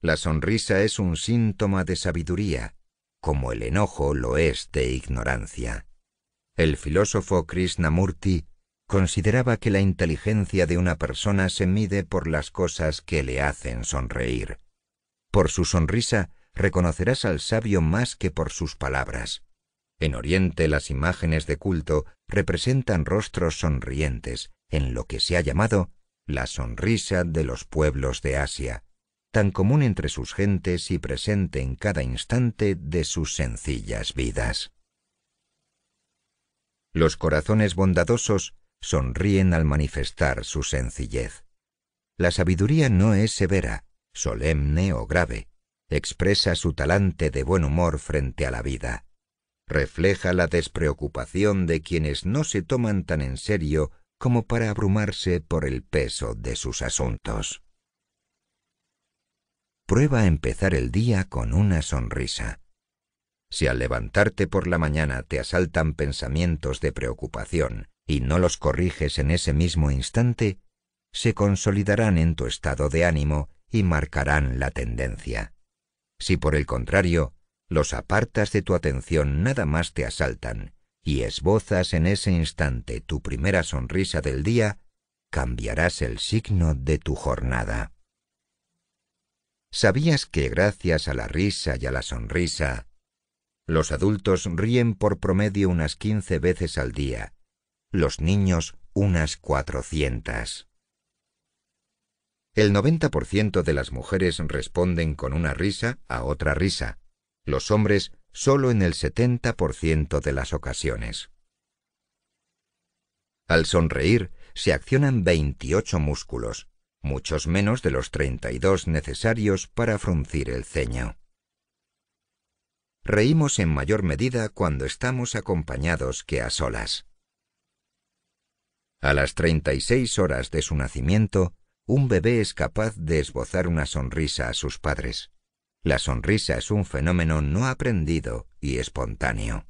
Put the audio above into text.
La sonrisa es un síntoma de sabiduría, como el enojo lo es de ignorancia. El filósofo Krishnamurti consideraba que la inteligencia de una persona se mide por las cosas que le hacen sonreír. Por su sonrisa reconocerás al sabio más que por sus palabras. En Oriente las imágenes de culto representan rostros sonrientes en lo que se ha llamado la sonrisa de los pueblos de Asia tan común entre sus gentes y presente en cada instante de sus sencillas vidas. Los corazones bondadosos sonríen al manifestar su sencillez. La sabiduría no es severa, solemne o grave, expresa su talante de buen humor frente a la vida, refleja la despreocupación de quienes no se toman tan en serio como para abrumarse por el peso de sus asuntos prueba a empezar el día con una sonrisa. Si al levantarte por la mañana te asaltan pensamientos de preocupación y no los corriges en ese mismo instante, se consolidarán en tu estado de ánimo y marcarán la tendencia. Si por el contrario, los apartas de tu atención nada más te asaltan y esbozas en ese instante tu primera sonrisa del día, cambiarás el signo de tu jornada. ¿Sabías que gracias a la risa y a la sonrisa, los adultos ríen por promedio unas quince veces al día, los niños unas cuatrocientas? El 90% de las mujeres responden con una risa a otra risa, los hombres solo en el 70% de las ocasiones. Al sonreír se accionan 28 músculos, muchos menos de los 32 necesarios para fruncir el ceño. Reímos en mayor medida cuando estamos acompañados que a solas. A las 36 horas de su nacimiento, un bebé es capaz de esbozar una sonrisa a sus padres. La sonrisa es un fenómeno no aprendido y espontáneo.